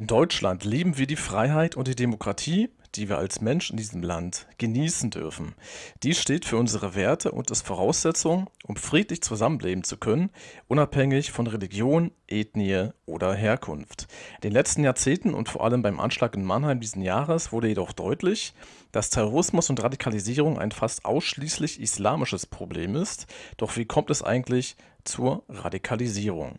In Deutschland leben wir die Freiheit und die Demokratie, die wir als Mensch in diesem Land genießen dürfen. Dies steht für unsere Werte und ist Voraussetzung, um friedlich zusammenleben zu können, unabhängig von Religion, Ethnie oder Herkunft. In den letzten Jahrzehnten und vor allem beim Anschlag in Mannheim diesen Jahres wurde jedoch deutlich, dass Terrorismus und Radikalisierung ein fast ausschließlich islamisches Problem ist. Doch wie kommt es eigentlich zur Radikalisierung?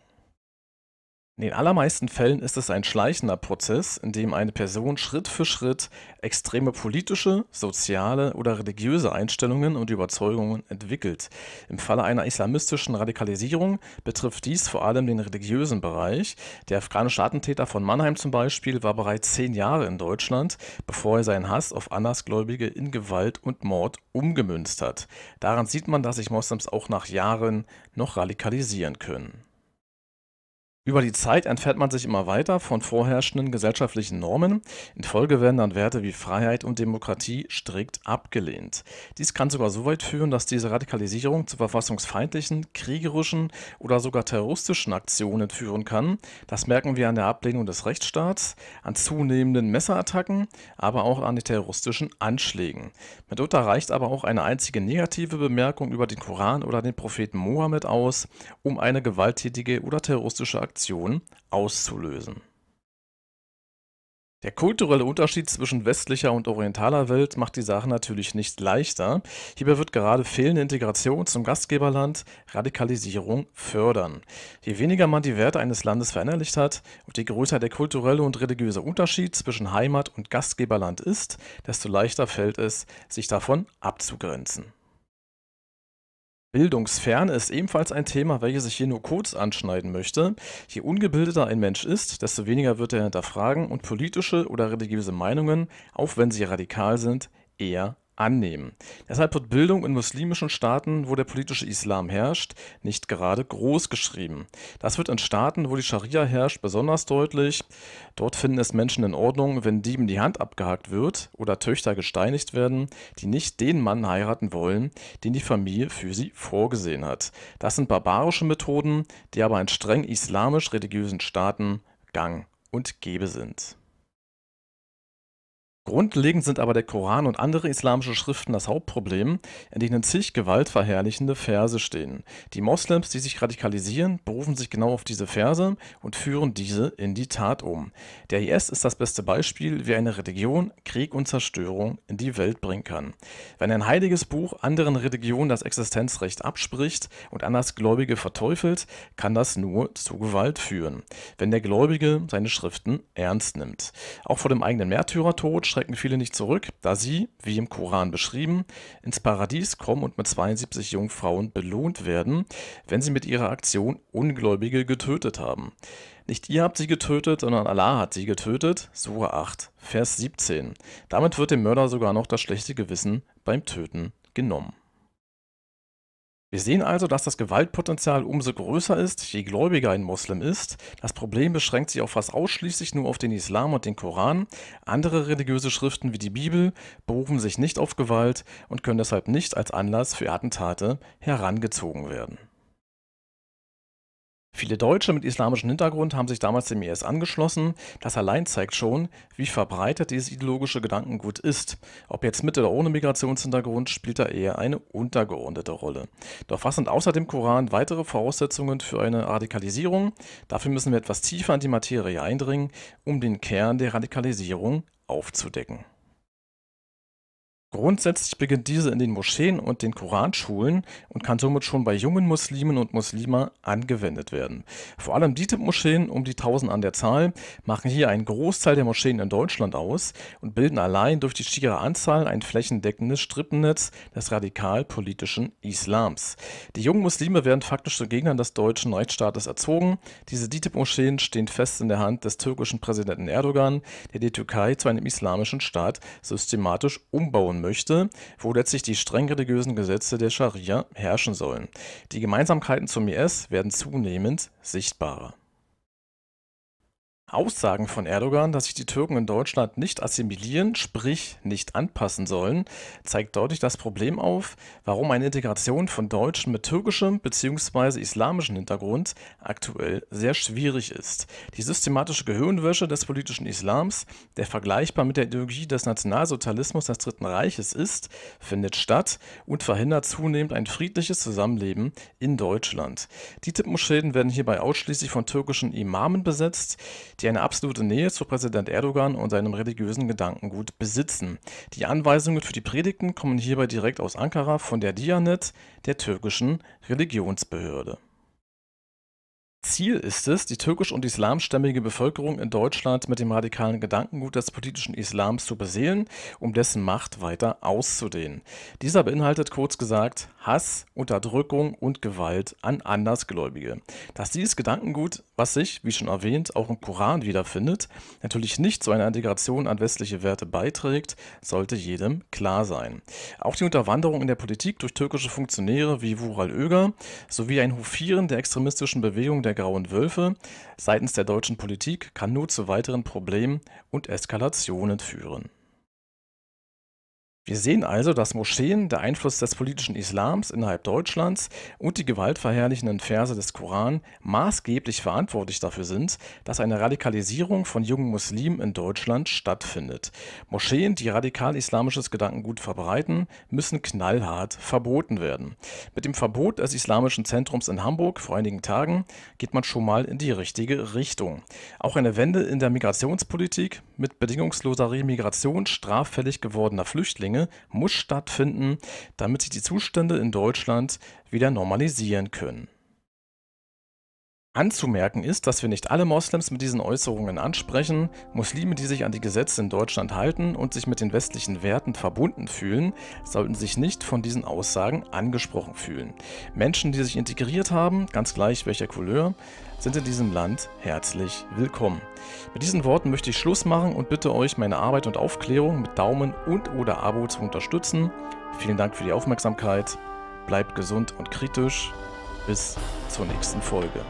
In den allermeisten Fällen ist es ein schleichender Prozess, in dem eine Person Schritt für Schritt extreme politische, soziale oder religiöse Einstellungen und Überzeugungen entwickelt. Im Falle einer islamistischen Radikalisierung betrifft dies vor allem den religiösen Bereich. Der afghanische Attentäter von Mannheim zum Beispiel war bereits zehn Jahre in Deutschland, bevor er seinen Hass auf Andersgläubige in Gewalt und Mord umgemünzt hat. Daran sieht man, dass sich Moslems auch nach Jahren noch radikalisieren können. Über die Zeit entfernt man sich immer weiter von vorherrschenden gesellschaftlichen Normen. In Folge werden dann Werte wie Freiheit und Demokratie strikt abgelehnt. Dies kann sogar so weit führen, dass diese Radikalisierung zu verfassungsfeindlichen, kriegerischen oder sogar terroristischen Aktionen führen kann. Das merken wir an der Ablehnung des Rechtsstaats, an zunehmenden Messerattacken, aber auch an den terroristischen Anschlägen. Mitunter reicht aber auch eine einzige negative Bemerkung über den Koran oder den Propheten Mohammed aus, um eine gewalttätige oder terroristische Aktion Transaktion auszulösen. Der kulturelle Unterschied zwischen westlicher und orientaler Welt macht die Sache natürlich nicht leichter. Hierbei wird gerade fehlende Integration zum Gastgeberland Radikalisierung fördern. Je weniger man die Werte eines Landes verinnerlicht hat und je größer der kulturelle und religiöse Unterschied zwischen Heimat und Gastgeberland ist, desto leichter fällt es, sich davon abzugrenzen. Bildungsferne ist ebenfalls ein Thema, welches ich hier nur kurz anschneiden möchte. Je ungebildeter ein Mensch ist, desto weniger wird er hinterfragen und politische oder religiöse Meinungen, auch wenn sie radikal sind, eher annehmen. Deshalb wird Bildung in muslimischen Staaten, wo der politische Islam herrscht, nicht gerade groß geschrieben. Das wird in Staaten, wo die Scharia herrscht, besonders deutlich. Dort finden es Menschen in Ordnung, wenn Dieben die Hand abgehakt wird oder Töchter gesteinigt werden, die nicht den Mann heiraten wollen, den die Familie für sie vorgesehen hat. Das sind barbarische Methoden, die aber in streng islamisch-religiösen Staaten gang und gäbe sind. Grundlegend sind aber der Koran und andere islamische Schriften das Hauptproblem, in denen zig gewaltverherrlichende Verse stehen. Die Moslems, die sich radikalisieren, berufen sich genau auf diese Verse und führen diese in die Tat um. Der IS ist das beste Beispiel, wie eine Religion Krieg und Zerstörung in die Welt bringen kann. Wenn ein heiliges Buch anderen Religionen das Existenzrecht abspricht und Andersgläubige verteufelt, kann das nur zu Gewalt führen, wenn der Gläubige seine Schriften ernst nimmt. Auch vor dem eigenen Märtyrertod schrecken viele nicht zurück, da sie, wie im Koran beschrieben, ins Paradies kommen und mit 72 Jungfrauen belohnt werden, wenn sie mit ihrer Aktion Ungläubige getötet haben. Nicht ihr habt sie getötet, sondern Allah hat sie getötet. Sura 8, Vers 17. Damit wird dem Mörder sogar noch das schlechte Gewissen beim Töten genommen. Wir sehen also, dass das Gewaltpotenzial umso größer ist, je gläubiger ein Moslem ist. Das Problem beschränkt sich auch fast ausschließlich nur auf den Islam und den Koran. Andere religiöse Schriften wie die Bibel berufen sich nicht auf Gewalt und können deshalb nicht als Anlass für Attentate herangezogen werden. Viele Deutsche mit islamischem Hintergrund haben sich damals dem IS angeschlossen. Das allein zeigt schon, wie verbreitet dieses ideologische Gedankengut ist. Ob jetzt mit oder ohne Migrationshintergrund, spielt da eher eine untergeordnete Rolle. Doch was sind außer dem Koran weitere Voraussetzungen für eine Radikalisierung? Dafür müssen wir etwas tiefer in die Materie eindringen, um den Kern der Radikalisierung aufzudecken. Grundsätzlich beginnt diese in den Moscheen und den Koranschulen und kann somit schon bei jungen Muslimen und Muslima angewendet werden. Vor allem die Moscheen, um die 1000 an der Zahl, machen hier einen Großteil der Moscheen in Deutschland aus und bilden allein durch die schiere Anzahl ein flächendeckendes Strippennetz des radikal-politischen Islams. Die jungen Muslime werden faktisch zu Gegnern des deutschen Rechtsstaates erzogen. Diese DITIB-Moscheen stehen fest in der Hand des türkischen Präsidenten Erdogan, der die Türkei zu einem islamischen Staat systematisch umbauen möchte, wo letztlich die streng religiösen Gesetze der Scharia herrschen sollen. Die Gemeinsamkeiten zum IS werden zunehmend sichtbarer. Aussagen von Erdogan, dass sich die Türken in Deutschland nicht assimilieren, sprich nicht anpassen sollen, zeigt deutlich das Problem auf, warum eine Integration von Deutschen mit türkischem bzw. islamischem Hintergrund aktuell sehr schwierig ist. Die systematische Gehirnwäsche des politischen Islams, der vergleichbar mit der Ideologie des Nationalsozialismus des Dritten Reiches ist, findet statt und verhindert zunehmend ein friedliches Zusammenleben in Deutschland. Die Tippmoschäden werden hierbei ausschließlich von türkischen Imamen besetzt, die eine absolute Nähe zu Präsident Erdogan und seinem religiösen Gedankengut besitzen. Die Anweisungen für die Predigten kommen hierbei direkt aus Ankara von der Dianet, der türkischen Religionsbehörde. Ziel ist es, die türkisch- und islamstämmige Bevölkerung in Deutschland mit dem radikalen Gedankengut des politischen Islams zu beseelen, um dessen Macht weiter auszudehnen. Dieser beinhaltet kurz gesagt Hass, Unterdrückung und Gewalt an Andersgläubige. Dass dieses Gedankengut, was sich, wie schon erwähnt, auch im Koran wiederfindet, natürlich nicht zu einer Integration an westliche Werte beiträgt, sollte jedem klar sein. Auch die Unterwanderung in der Politik durch türkische Funktionäre wie Vural Öger sowie ein Hofieren der extremistischen Bewegung der der Grauen Wölfe seitens der deutschen Politik kann nur zu weiteren Problemen und Eskalationen führen wir sehen also, dass Moscheen, der Einfluss des politischen Islams innerhalb Deutschlands und die gewaltverherrlichenden Verse des Koran maßgeblich verantwortlich dafür sind, dass eine Radikalisierung von jungen Muslimen in Deutschland stattfindet. Moscheen, die radikal-islamisches Gedankengut verbreiten, müssen knallhart verboten werden. Mit dem Verbot des Islamischen Zentrums in Hamburg vor einigen Tagen geht man schon mal in die richtige Richtung. Auch eine Wende in der Migrationspolitik mit bedingungsloser Remigration straffällig gewordener Flüchtlinge Flüchtlinge muss stattfinden, damit sich die Zustände in Deutschland wieder normalisieren können. Anzumerken ist, dass wir nicht alle Moslems mit diesen Äußerungen ansprechen. Muslime, die sich an die Gesetze in Deutschland halten und sich mit den westlichen Werten verbunden fühlen, sollten sich nicht von diesen Aussagen angesprochen fühlen. Menschen, die sich integriert haben, ganz gleich welcher Couleur, sind in diesem Land herzlich willkommen. Mit diesen Worten möchte ich Schluss machen und bitte euch, meine Arbeit und Aufklärung mit Daumen und oder Abo zu unterstützen. Vielen Dank für die Aufmerksamkeit. Bleibt gesund und kritisch. Bis zur nächsten Folge.